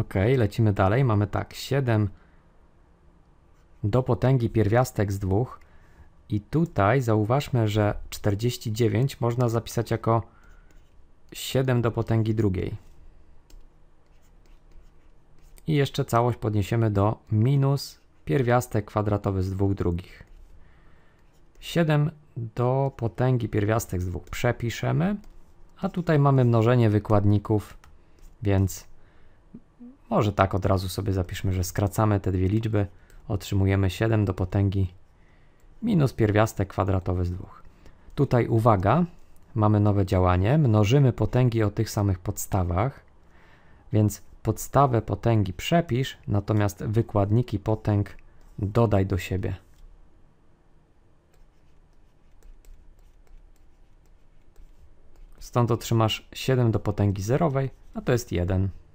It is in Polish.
Ok, lecimy dalej. Mamy tak, 7 do potęgi pierwiastek z 2. I tutaj zauważmy, że 49 można zapisać jako 7 do potęgi drugiej. I jeszcze całość podniesiemy do minus pierwiastek kwadratowy z dwóch drugich. 7 do potęgi pierwiastek z dwóch przepiszemy, a tutaj mamy mnożenie wykładników, więc może tak od razu sobie zapiszmy, że skracamy te dwie liczby. Otrzymujemy 7 do potęgi minus pierwiastek kwadratowy z 2. Tutaj uwaga, mamy nowe działanie. Mnożymy potęgi o tych samych podstawach, więc podstawę potęgi przepisz, natomiast wykładniki potęg dodaj do siebie. Stąd otrzymasz 7 do potęgi zerowej, a to jest 1.